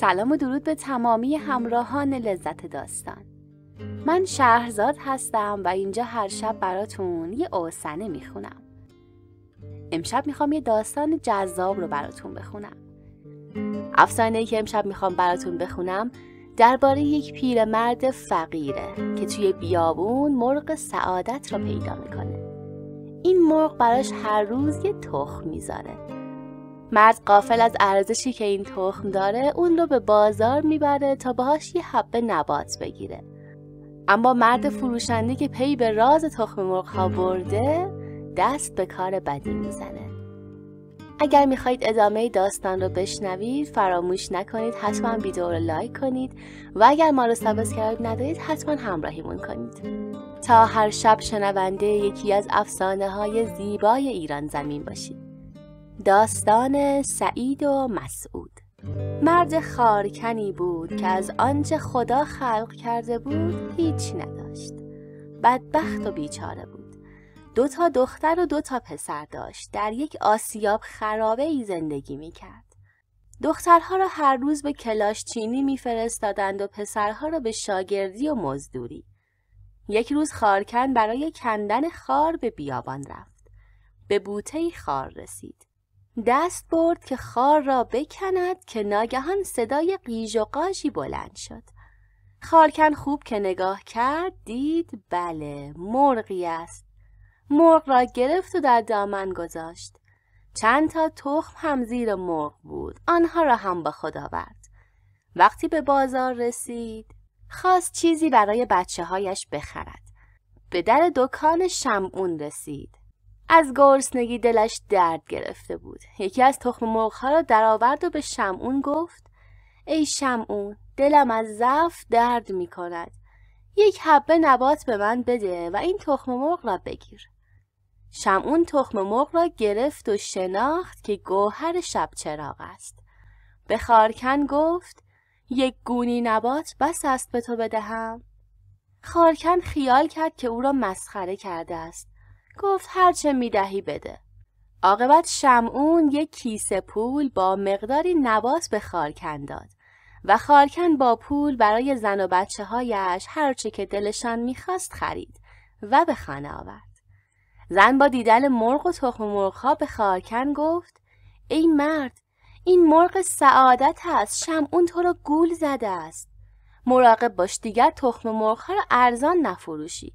سلام و درود به تمامی همراهان لذت داستان من شهرزاد هستم و اینجا هر شب براتون یه اوسنه میخونم امشب میخوام یه داستان جذاب رو براتون بخونم افسانه که امشب میخوام براتون بخونم درباره یک پیرمرد فقیره که توی بیابون مرغ سعادت رو پیدا میکنه این مرغ براش هر روز یه تخم میذاره مرد قافل از ارزشی که این تخم داره اون رو به بازار میبره تا باهاش یه حبه نبات بگیره اما مرد فروشنده که پی به راز تخم مرغ ها برده دست به کار بدی میزنه اگر میخواهید ادامه داستان رو بشنوید فراموش نکنید حتما ویدیو رو لایک کنید و اگر ما رو سابسکرایب ندارید حتما همراهیمون کنید تا هر شب شنونده یکی از افسانه های زیبای ایران زمین باشید داستان سعید و مسعود مرد خارکنی بود که از آنچه خدا خلق کرده بود هیچ نداشت بدبخت و بیچاره بود دو تا دختر و دو تا پسر داشت در یک آسیاب خرابه ای زندگی می کرد دخترها را هر روز به کلاش چینی میفرستادند و پسرها را به شاگردی و مزدوری یک روز خارکن برای کندن خار به بیابان رفت به بوته خار رسید دست برد که خار را بکند که ناگهان صدای قیژ و قاشی بلند شد خارکن خوب که نگاه کرد دید بله مرغی است مرغ را گرفت و در دامن گذاشت چند تا تخم هم زیر مرغ بود آنها را هم با خود آورد وقتی به بازار رسید خواست چیزی برای بچه هایش بخرد به در دکان شمعون رسید از گرسنگی دلش درد گرفته بود یکی از تخم مرغها را درآورد و به شمعون گفت ای شمعون دلم از ضعف درد می کند یک حبه نبات به من بده و این تخم مرغ را بگیر شمعون تخم مرغ را گرفت و شناخت که گوهر شب چراغ است به خارکن گفت یک گونی نبات بس است به تو بدهم خارکن خیال کرد که او را مسخره کرده است گفت هرچه میدهی بده. عاقبت شمعون یک کیسه پول با مقداری نواس به خارکن داد و خارکن با پول برای زن و بچه هایش هرچه که دلشان میخواست خرید و به خانه آورد. زن با دیدن مرغ و تخم مرغها به خارکن گفت ای مرد این مرغ سعادت است شمعون تو را گول زده است مراقب باش دیگر تخم مرغها را ارزان نفروشی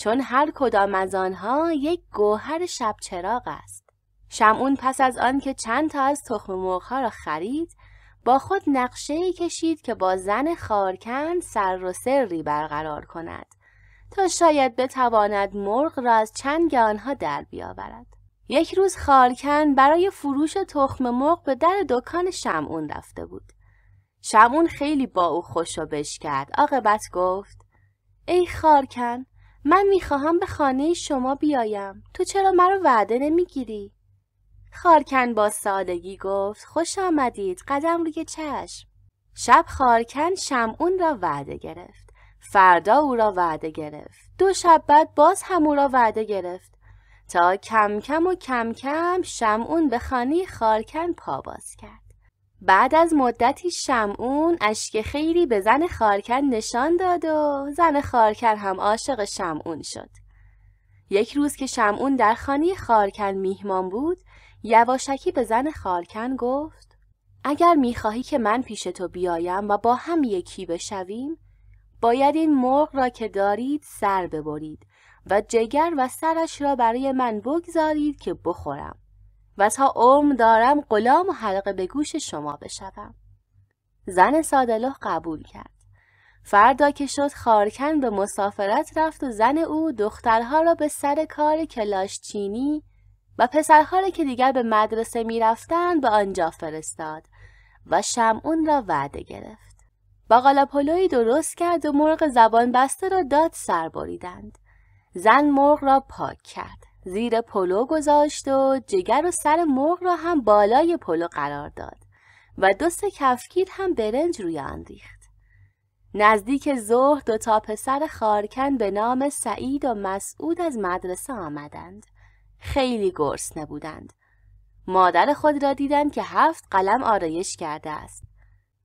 چون هر کدام از آنها یک گوهر شب چراغ است. شمعون پس از آن که چند تا از تخم مرغها را خرید با خود نقشه کشید که با زن خارکن سر و سری برقرار کند تا شاید بتواند مرغ را از چند آنها در بیاورد. یک روز خارکن برای فروش تخم مرغ به در دکان شمعون رفته بود. شمعون خیلی با او خوش و بش کرد. عاقبت گفت: ای خارکن من میخواهم به خانه شما بیایم تو چرا مرا وعده نمیگیری خارکن با سادگی گفت خوش آمدید قدم روی چشم شب خارکن شمعون را وعده گرفت فردا او را وعده گرفت دو شب بعد باز هم او را وعده گرفت تا کم کم و کم کم شمعون به خانه خارکن پا باز کرد بعد از مدتی شمعون اشک خیری به زن خارکن نشان داد و زن خارکن هم عاشق شمعون شد. یک روز که شمعون در خانه خارکن میهمان بود، یواشکی به زن خارکن گفت اگر میخواهی که من پیش تو بیایم و با هم یکی بشویم، باید این مرغ را که دارید سر ببرید و جگر و سرش را برای من بگذارید که بخورم. و تا عمر دارم غلام و حلقه به گوش شما بشوم زن سادله قبول کرد فردا که شد خارکن به مسافرت رفت و زن او دخترها را به سر کار کلاش چینی و پسرها را که دیگر به مدرسه میرفتند به آنجا فرستاد و شمعون را وعده گرفت. با پلوی درست کرد و مرغ زبان بسته را داد سر بریدند. زن مرغ را پاک کرد. زیر پلو گذاشت و جگر و سر مرغ را هم بالای پلو قرار داد و دو سه کفگیر هم برنج روی آن ریخت نزدیک ظهر دو تا پسر خارکن به نام سعید و مسعود از مدرسه آمدند خیلی گرسنه بودند مادر خود را دیدند که هفت قلم آرایش کرده است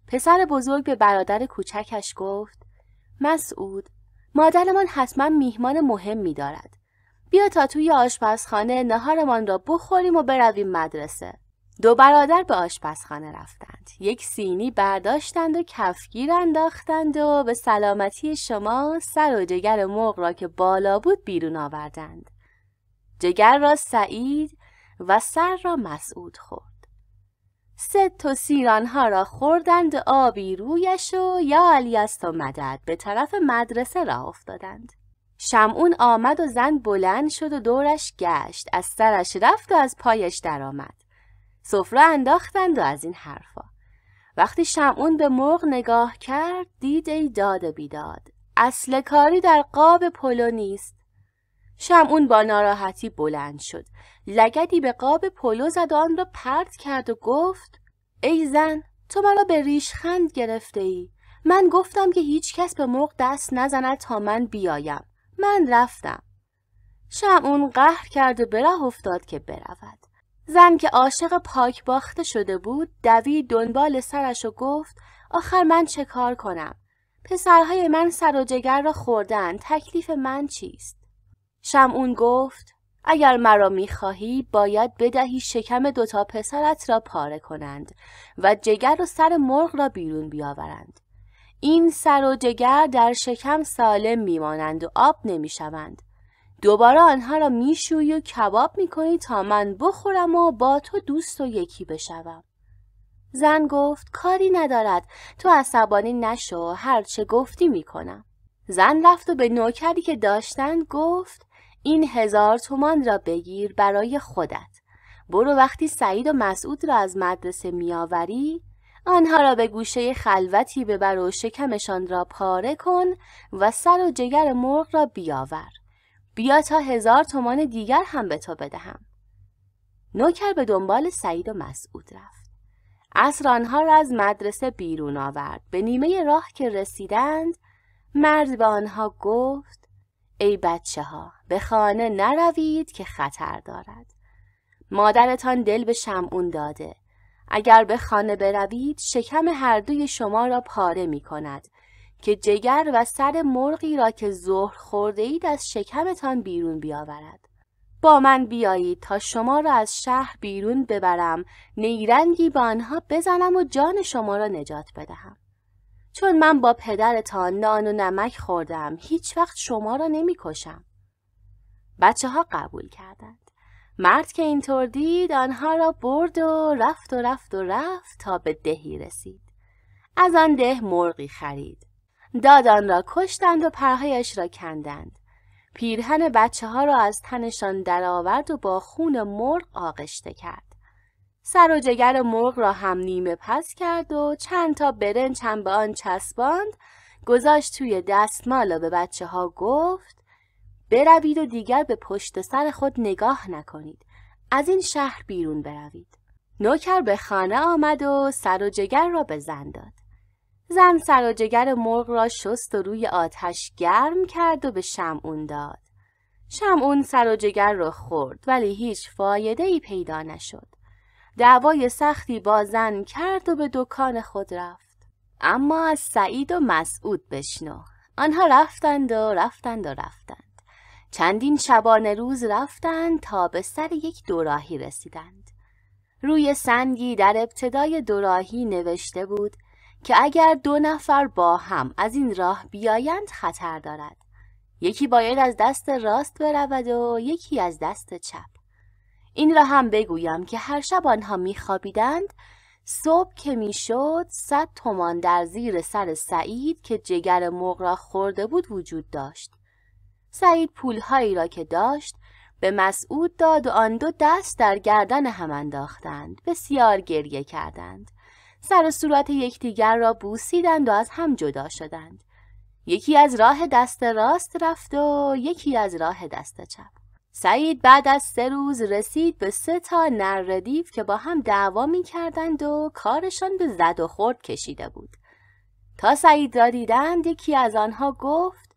پسر بزرگ به برادر کوچکش گفت مسعود مادرمان حتما میهمان مهم می دارد بیا تا توی آشپزخانه نهارمان را بخوریم و برویم مدرسه دو برادر به آشپزخانه رفتند یک سینی برداشتند و کفگیر انداختند و به سلامتی شما سر و جگر مرغ را که بالا بود بیرون آوردند جگر را سعید و سر را مسعود خورد سه سیران سیرانها را خوردند آبی رویش و یا علی و مدد به طرف مدرسه را افتادند شمعون آمد و زن بلند شد و دورش گشت از سرش رفت و از پایش درآمد سفره انداختند و از این حرفا وقتی شمعون به مرغ نگاه کرد دید ای داد بیداد اصل کاری در قاب پلو نیست شمعون با ناراحتی بلند شد لگدی به قاب پلو زد و آن را پرت کرد و گفت ای زن تو مرا به ریشخند گرفته ای من گفتم که هیچ کس به مرغ دست نزند تا من بیایم من رفتم. شمعون قهر کرد و براه افتاد که برود. زن که عاشق پاک باخته شده بود دوی دنبال سرش و گفت آخر من چه کار کنم؟ پسرهای من سر و جگر را خوردن تکلیف من چیست؟ شمعون گفت اگر مرا میخواهی باید بدهی شکم دوتا پسرت را پاره کنند و جگر و سر مرغ را بیرون بیاورند. این سر و جگر در شکم سالم میمانند و آب نمیشوند دوباره آنها را میشویی و کباب میکنی تا من بخورم و با تو دوست و یکی بشوم زن گفت کاری ندارد تو عصبانی نشو هرچه گفتی میکنم زن رفت و به نوکری که داشتند گفت این هزار تومان را بگیر برای خودت برو وقتی سعید و مسعود را از مدرسه میآوری آنها را به گوشه خلوتی ببر و شکمشان را پاره کن و سر و جگر مرغ را بیاور. بیا تا هزار تومان دیگر هم به تو بدهم. نوکر به دنبال سعید و مسعود رفت. عصر آنها را از مدرسه بیرون آورد. به نیمه راه که رسیدند، مرد به آنها گفت ای بچه ها به خانه نروید که خطر دارد. مادرتان دل به شمعون داده. اگر به خانه بروید شکم هر دوی شما را پاره می کند که جگر و سر مرغی را که ظهر خورده اید از شکمتان بیرون بیاورد. با من بیایید تا شما را از شهر بیرون ببرم نیرنگی به آنها بزنم و جان شما را نجات بدهم. چون من با پدرتان نان و نمک خوردم هیچ وقت شما را نمی کشم. بچه ها قبول کردند. مرد که اینطور دید آنها را برد و رفت و رفت و رفت تا به دهی رسید. از آن ده مرغی خرید. دادان را کشتند و پرهایش را کندند. پیرهن بچه ها را از تنشان درآورد و با خون مرغ آغشته کرد. سر و جگر مرغ را هم نیمه پس کرد و چند تا برنج هم به آن چسباند گذاشت توی دستمال و به بچه ها گفت بروید و دیگر به پشت سر خود نگاه نکنید از این شهر بیرون بروید نوکر به خانه آمد و سر و جگر را به زن داد زن سر و جگر مرغ را شست و روی آتش گرم کرد و به شمعون داد شمعون سر و جگر را خورد ولی هیچ فایده ای پیدا نشد دعوای سختی با زن کرد و به دکان خود رفت اما از سعید و مسعود بشنو آنها رفتند و رفتند و رفتند چندین شبانه روز رفتند تا به سر یک دوراهی رسیدند. روی سنگی در ابتدای دوراهی نوشته بود که اگر دو نفر با هم از این راه بیایند خطر دارد. یکی باید از دست راست برود و یکی از دست چپ. این را هم بگویم که هر شب آنها میخوابیدند صبح که میشد صد تومان در زیر سر سعید که جگر مرغ را خورده بود وجود داشت. سعید پولهایی را که داشت به مسعود داد و آن دو دست در گردن هم انداختند بسیار گریه کردند سر و صورت یکدیگر را بوسیدند و از هم جدا شدند یکی از راه دست راست رفت و یکی از راه دست چپ سعید بعد از سه روز رسید به سه تا نردیف که با هم دعوا می کردند و کارشان به زد و خورد کشیده بود تا سعید را دیدند یکی از آنها گفت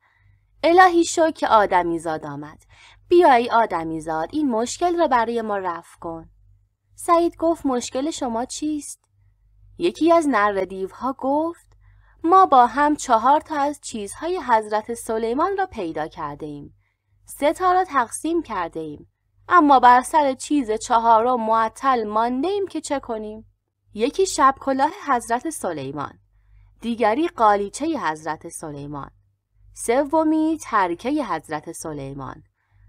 الهی شو که زاد آمد بیای آدمی زاد این مشکل را برای ما رفع کن سعید گفت مشکل شما چیست یکی از نر گفت ما با هم چهار تا از چیزهای حضرت سلیمان را پیدا کرده ایم سه تا را تقسیم کرده ایم اما بر سر چیز چهارم معطل مانده ایم که چه کنیم یکی شب کلاه حضرت سلیمان دیگری قالیچه حضرت سلیمان سومی ترکه حضرت سلیمان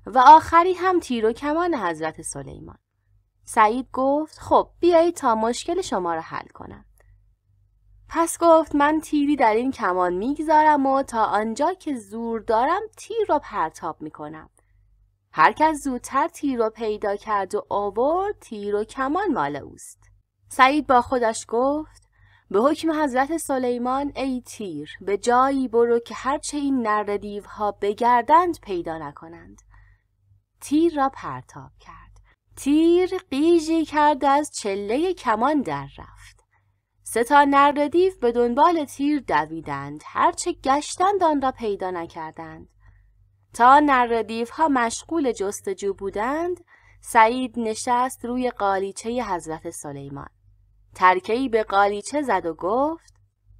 و آخری هم تیر و کمان حضرت سلیمان. سعید گفت خب بیایید تا مشکل شما را حل کنم. پس گفت من تیری در این کمان میگذارم و تا آنجا که زور دارم تیر را پرتاب میکنم. هر کس زودتر تیر را پیدا کرد و آورد تیر و کمان مال اوست. سعید با خودش گفت به حکم حضرت سلیمان ای تیر به جایی برو که هرچه این نرد دیوها بگردند پیدا نکنند تیر را پرتاب کرد تیر قیجی کرد از چله کمان در رفت سه تا نرد به دنبال تیر دویدند هرچه گشتند آن را پیدا نکردند تا نرد ها مشغول جستجو بودند سعید نشست روی قالیچه حضرت سلیمان ترکهی به قالیچه زد و گفت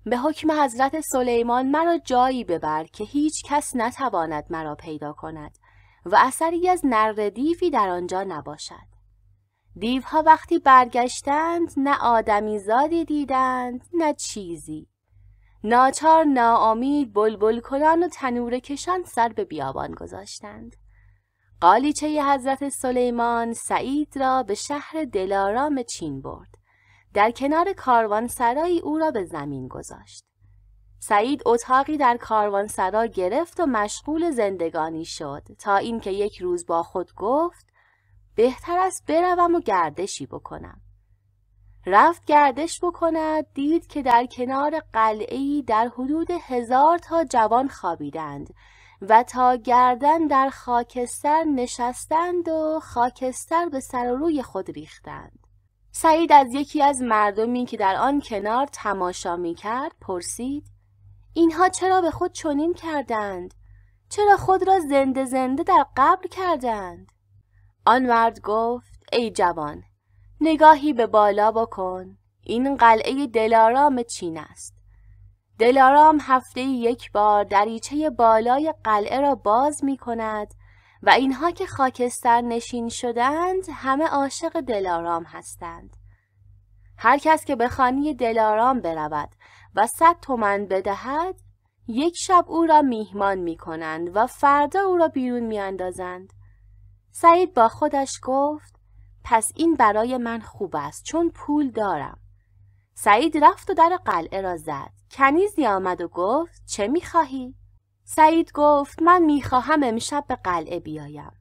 به حکم حضرت سلیمان مرا جایی ببر که هیچ کس نتواند مرا پیدا کند و اثری از نر دیوی در آنجا نباشد. دیوها وقتی برگشتند نه آدمی زادی دیدند نه چیزی. ناچار ناامید بلبل کنان و تنور کشان سر به بیابان گذاشتند. قالیچه حضرت سلیمان سعید را به شهر دلارام چین برد در کنار کاروان کاروانسرایی او را به زمین گذاشت. سعید اتاقی در کاروان سرا گرفت و مشغول زندگانی شد تا اینکه یک روز با خود گفت بهتر است بروم و گردشی بکنم. رفت گردش بکند دید که در کنار ای در حدود هزار تا جوان خوابیدند و تا گردن در خاکستر نشستند و خاکستر به سر و روی خود ریختند. سعید از یکی از مردمی که در آن کنار تماشا می کرد پرسید اینها چرا به خود چنین کردند؟ چرا خود را زنده زنده در قبر کردند؟ آن مرد گفت ای جوان نگاهی به بالا بکن این قلعه دلارام چین است دلارام هفته یک بار دریچه بالای قلعه را باز می کند و اینها که خاکستر نشین شدند همه عاشق دلارام هستند. هر کس که به خانی دلارام برود و صد تومن بدهد یک شب او را میهمان می کنند و فردا او را بیرون می اندازند. سعید با خودش گفت پس این برای من خوب است چون پول دارم. سعید رفت و در قلعه را زد. کنیزی آمد و گفت چه خواهید؟ سعید گفت من میخواهم امشب به قلعه بیایم.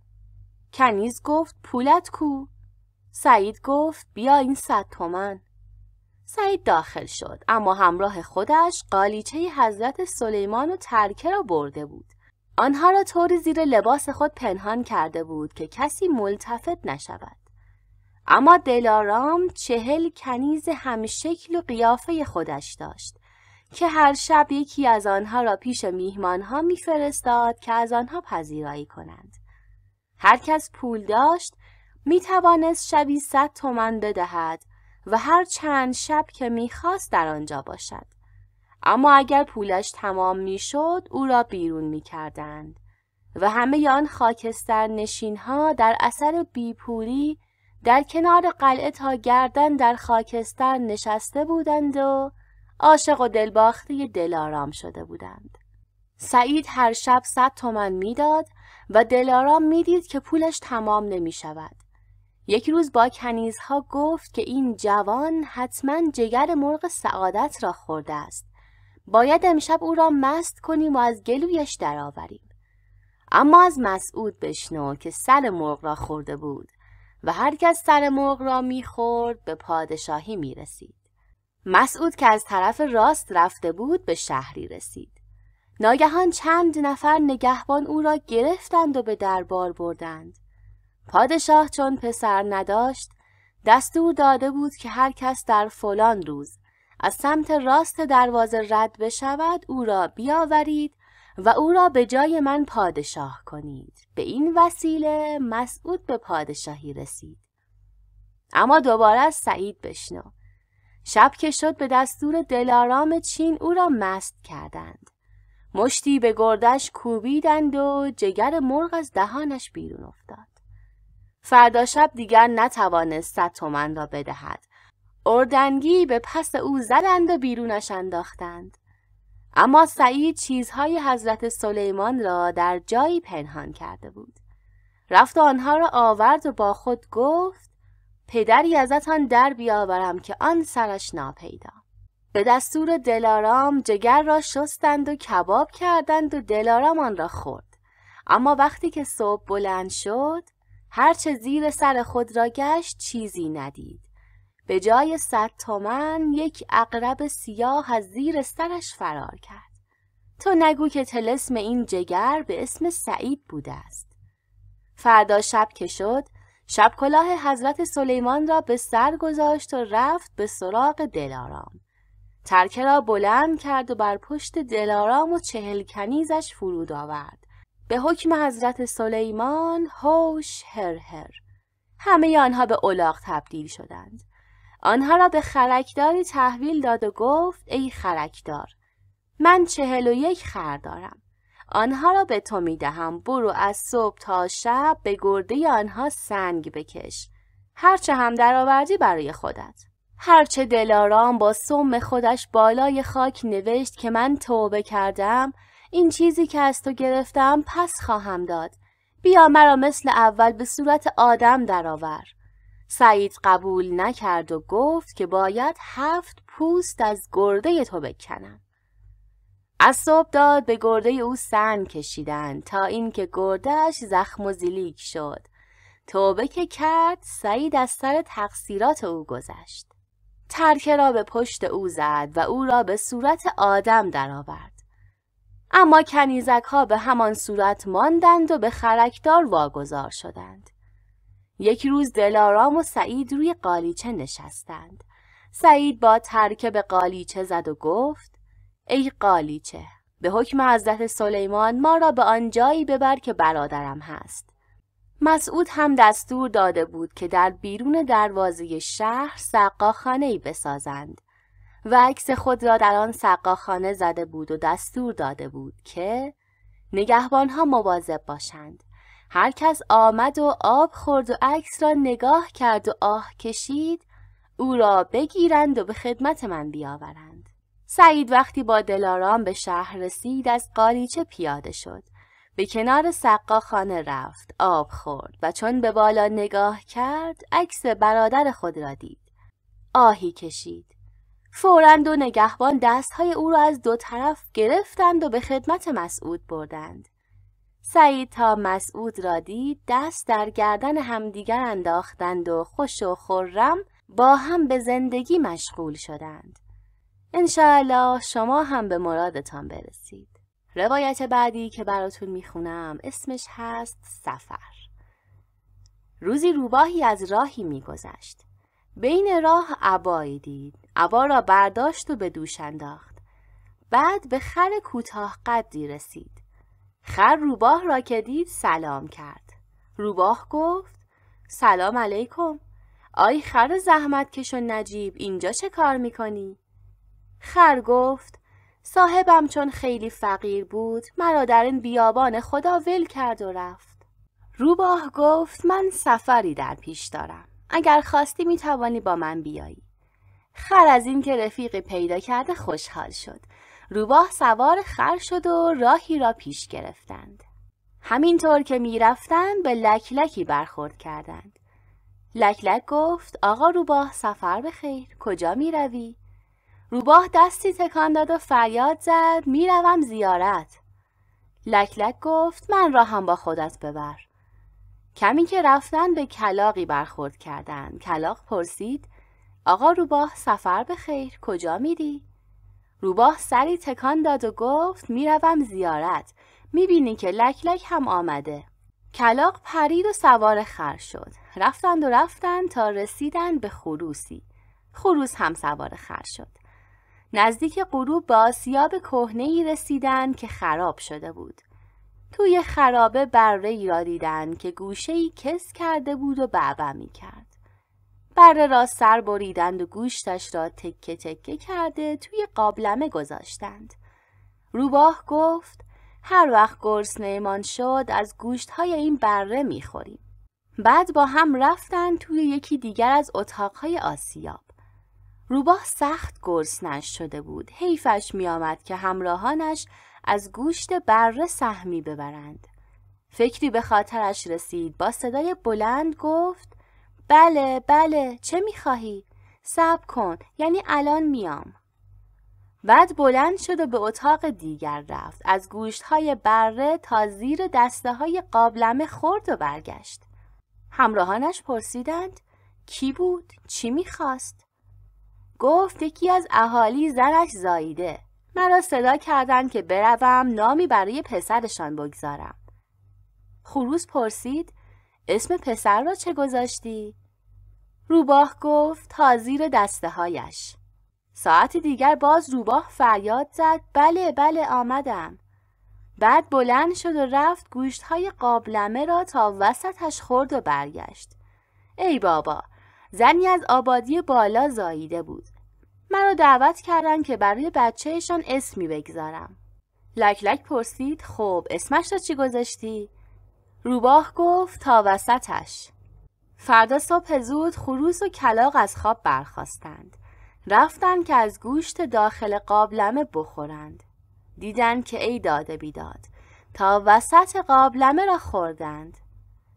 کنیز گفت پولت کو؟ سعید گفت بیا این صد تومن. سعید داخل شد اما همراه خودش قالیچه حضرت سلیمان و ترکه را برده بود. آنها را طور زیر لباس خود پنهان کرده بود که کسی ملتفت نشود. اما دلارام چهل کنیز همشکل و قیافه خودش داشت که هر شب یکی از آنها را پیش میهمانها میفرستاد که از آنها پذیرایی کنند. هر کس پول داشت می توانست شبی صد تومن بدهد و هر چند شب که میخواست در آنجا باشد. اما اگر پولش تمام میشد او را بیرون میکردند و همه آن خاکستر نشین ها در اثر بیپوری در کنار قلعه تا گردن در خاکستر نشسته بودند و عاشق و دلباخته دلارام شده بودند. سعید هر شب صد تومن میداد و دلارام میدید که پولش تمام نمی شود. یک روز با کنیزها گفت که این جوان حتما جگر مرغ سعادت را خورده است. باید امشب او را مست کنیم و از گلویش درآوریم. اما از مسعود بشنو که سر مرغ را خورده بود و هر کس سر مرغ را میخورد به پادشاهی میرسید. مسعود که از طرف راست رفته بود به شهری رسید. ناگهان چند نفر نگهبان او را گرفتند و به دربار بردند. پادشاه چون پسر نداشت دستور داده بود که هر کس در فلان روز از سمت راست دروازه رد بشود او را بیاورید و او را به جای من پادشاه کنید. به این وسیله مسعود به پادشاهی رسید. اما دوباره از سعید بشنو. شب که شد به دستور دلارام چین او را مست کردند. مشتی به گردش کوبیدند و جگر مرغ از دهانش بیرون افتاد. فردا شب دیگر نتوانست صد تومن را بدهد. اردنگی به پس او زدند و بیرونش انداختند. اما سعید چیزهای حضرت سلیمان را در جایی پنهان کرده بود. رفت آنها را آورد و با خود گفت پدری ازتان در بیاورم که آن سرش ناپیدا به دستور دلارام جگر را شستند و کباب کردند و دلارام آن را خورد اما وقتی که صبح بلند شد هرچه زیر سر خود را گشت چیزی ندید به جای صد تومن یک اقرب سیاه از زیر سرش فرار کرد تو نگو که تلسم این جگر به اسم سعید بوده است فردا شب که شد شب کلاه حضرت سلیمان را به سر گذاشت و رفت به سراغ دلارام. ترکه را بلند کرد و بر پشت دلارام و چهل کنیزش فرود آورد. به حکم حضرت سلیمان هوش هر هر. همه آنها به اولاغ تبدیل شدند. آنها را به خرکداری تحویل داد و گفت ای خرکدار من چهل و یک خر دارم. آنها را به تو می دهم برو از صبح تا شب به گرده آنها سنگ بکش هرچه هم درآوردی برای خودت هرچه دلارام با سم خودش بالای خاک نوشت که من توبه کردم این چیزی که از تو گرفتم پس خواهم داد بیا مرا مثل اول به صورت آدم درآور سعید قبول نکرد و گفت که باید هفت پوست از گرده تو بکنم از صبح داد به گرده او سن کشیدند تا اینکه گردهش زخم و زیلیک شد توبه که کرد سعید از سر تقصیرات او گذشت ترکه را به پشت او زد و او را به صورت آدم درآورد اما کنیزک ها به همان صورت ماندند و به خرکدار واگذار شدند یک روز دلارام و سعید روی قالیچه نشستند سعید با ترکه به قالیچه زد و گفت ای قالیچه به حکم حضرت سلیمان ما را به آن جایی ببر که برادرم هست مسعود هم دستور داده بود که در بیرون دروازه شهر سقاخانه ای بسازند و عکس خود را در آن سقاخانه زده بود و دستور داده بود که نگهبانها مواظب باشند هر کس آمد و آب خورد و عکس را نگاه کرد و آه کشید او را بگیرند و به خدمت من بیاورند سعید وقتی با دلارام به شهر رسید از قالیچه پیاده شد. به کنار سقا خانه رفت، آب خورد و چون به بالا نگاه کرد، عکس برادر خود را دید. آهی کشید. فوراً دو نگهبان دستهای او را از دو طرف گرفتند و به خدمت مسعود بردند. سعید تا مسعود را دید دست در گردن همدیگر انداختند و خوش و خورم با هم به زندگی مشغول شدند. انشاءالله شما هم به مرادتان برسید. روایت بعدی که براتون میخونم اسمش هست سفر. روزی روباهی از راهی میگذشت. بین راه عبایی دید. عبا را برداشت و به دوش انداخت. بعد به خر کوتاه قدی رسید. خر روباه را که دید سلام کرد. روباه گفت سلام علیکم. آی خر زحمت کش و نجیب اینجا چه کار میکنی؟ خر گفت صاحبم چون خیلی فقیر بود مرا در این بیابان خدا ول کرد و رفت. روباه گفت من سفری در پیش دارم. اگر خواستی می توانی با من بیایی. خر از که رفیقی پیدا کرده خوشحال شد. روباه سوار خر شد و راهی را پیش گرفتند. همینطور که میرفتند به لکلکی برخورد کردند. لکلک گفت آقا روباه سفر به خیر کجا می روی؟ روباه دستی تکان داد و فریاد زد میروم زیارت لکلک گفت من را هم با خودت ببر کمی که رفتن به کلاقی برخورد کردند کلاق پرسید آقا روباه سفر به خیر کجا میری روباه سری تکان داد و گفت میروم زیارت میبینی که لکلک هم آمده کلاق پرید و سوار خر شد رفتند و رفتند تا رسیدند به خروسی خروس هم سوار خر شد نزدیک غروب به آسیاب کهنه ای رسیدند که خراب شده بود. توی خرابه بره ای را دیدند که گوشه ای کس کرده بود و بعبع می کرد. بره را سر بریدند و گوشتش را تکه تکه کرده توی قابلمه گذاشتند. روباه گفت هر وقت نیمان شد از گوشت های این بره میخوریم. بعد با هم رفتن توی یکی دیگر از اتاقهای آسیاب. روباه سخت گرسنش شده بود. حیفش میآمد که همراهانش از گوشت بره سهمی ببرند. فکری به خاطرش رسید. با صدای بلند گفت بله بله چه میخواهی؟ صبر کن یعنی الان میام. بعد بلند شد و به اتاق دیگر رفت. از گوشت های بره تا زیر دسته های قابلمه خورد و برگشت. همراهانش پرسیدند کی بود؟ چی میخواست؟ گفت یکی از اهالی زنش زاییده مرا صدا کردند که بروم نامی برای پسرشان بگذارم خروس پرسید اسم پسر را چه گذاشتی؟ روباه گفت تا زیر دسته هایش. ساعت دیگر باز روباه فریاد زد بله بله آمدم. بعد بلند شد و رفت گوشت های قابلمه را تا وسطش خورد و برگشت. ای بابا زنی از آبادی بالا زاییده بود. مرا دعوت کردند که برای بچهشان اسمی بگذارم. لکلک لک پرسید خب اسمش را چی گذاشتی؟ روباه گفت تا وسطش. فردا صبح زود خروس و کلاق از خواب برخواستند. رفتند که از گوشت داخل قابلمه بخورند. دیدند که ای داده بیداد. تا وسط قابلمه را خوردند.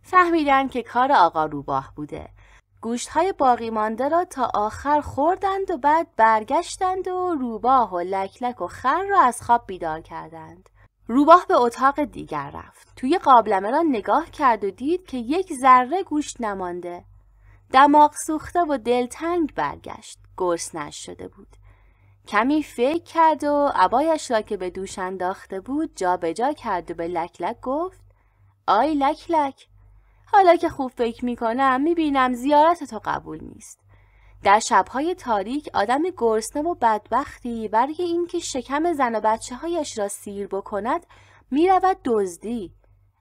فهمیدند که کار آقا روباه بوده گوشت های باقی مانده را تا آخر خوردند و بعد برگشتند و روباه و لکلک و خر را از خواب بیدار کردند. روباه به اتاق دیگر رفت. توی قابلمه را نگاه کرد و دید که یک ذره گوشت نمانده. دماغ سوخته و دلتنگ برگشت. گرس شده بود. کمی فکر کرد و عبایش را که به دوش انداخته بود جا به جا کرد و به لکلک گفت آی لکلک حالا که خوب فکر میکنم میبینم زیارت تو قبول نیست در شبهای تاریک آدم گرسنه و بدبختی برای اینکه شکم زن و بچه هایش را سیر بکند میرود دزدی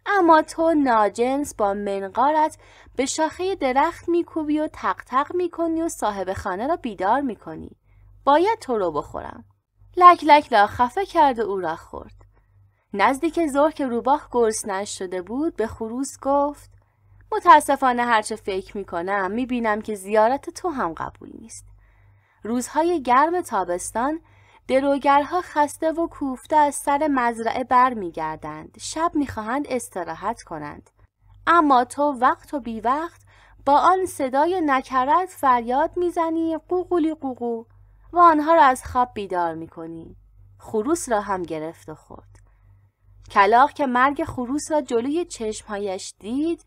اما تو ناجنس با منقارت به شاخه درخت میکوبی و تقتق میکنی و صاحب خانه را بیدار میکنی باید تو رو بخورم لک لک خفه کرد و او را خورد نزدیک زور که روباه گرسنه شده بود به خروس گفت متاسفانه هرچه فکر می کنم می بینم که زیارت تو هم قبول نیست. روزهای گرم تابستان دروگرها خسته و کوفته از سر مزرعه بر می گردند. شب می خواهند استراحت کنند. اما تو وقت و بی وقت با آن صدای نکرت فریاد میزنی قوقولی قوقو و آنها را از خواب بیدار میکنی خروس را هم گرفت و خورد کلاق که مرگ خروس را جلوی چشمهایش دید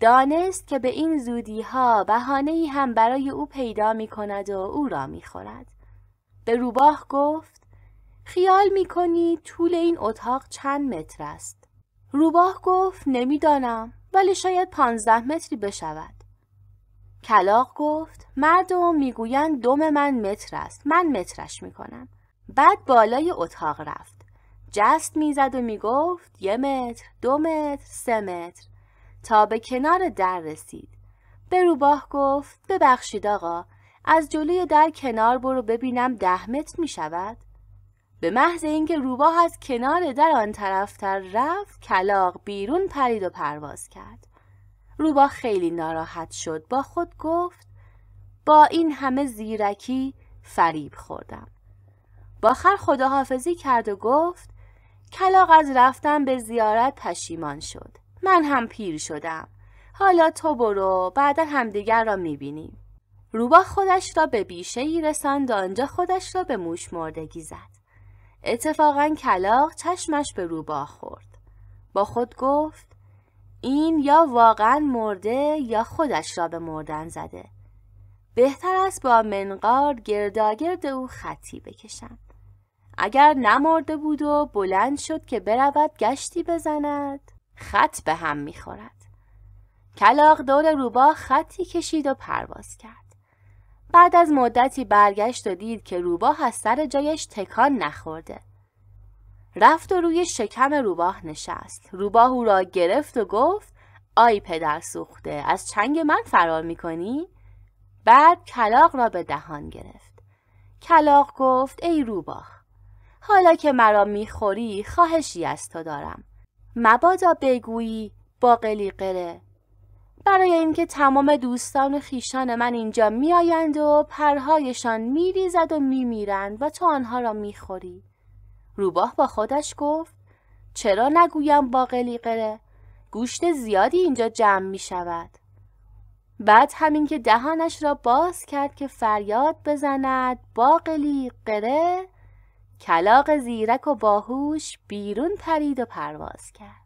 دانست که به این زودی ها بهانه ای هم برای او پیدا می کند و او را می خورد. به روباه گفت خیال می کنی طول این اتاق چند متر است. روباه گفت نمیدانم ولی شاید پانزده متری بشود. کلاق گفت مردم میگویند دوم من متر است من مترش کنم بعد بالای اتاق رفت جست میزد و میگفت یه متر دو متر سه متر تا به کنار در رسید. به روباه گفت ببخشید آقا از جلوی در کنار برو ببینم ده متر می شود. به محض اینکه روباه از کنار در آن تر رفت کلاق بیرون پرید و پرواز کرد. روباه خیلی ناراحت شد با خود گفت با این همه زیرکی فریب خوردم. باخر خداحافظی کرد و گفت کلاق از رفتن به زیارت پشیمان شد. من هم پیر شدم حالا تو برو بعدا همدیگر را میبینیم روبا خودش را به بیشه ای رساند آنجا خودش را به موش مردگی زد اتفاقا کلاق چشمش به روبا خورد با خود گفت این یا واقعا مرده یا خودش را به مردن زده بهتر است با منقار گرداگرد او خطی بکشم اگر نمرده بود و بلند شد که برود گشتی بزند خط به هم میخورد کلاق دور روباه خطی کشید و پرواز کرد بعد از مدتی برگشت و دید که روباه از سر جایش تکان نخورده رفت و روی شکم روباه نشست روباه او را گرفت و گفت آی پدر سوخته از چنگ من فرار میکنی؟ بعد کلاق را به دهان گرفت کلاق گفت ای روباه حالا که مرا میخوری خواهشی از تو دارم مبادا بگویی باقلی قره برای اینکه تمام دوستان و خیشان من اینجا میآیند و پرهایشان میریزد و میمیرند و تو آنها را میخوری روباه با خودش گفت چرا نگویم باقلی قره گوشت زیادی اینجا جمع می شود بعد همین که دهانش را باز کرد که فریاد بزند باقلی قره کلاق زیرک و باهوش بیرون پرید و پرواز کرد.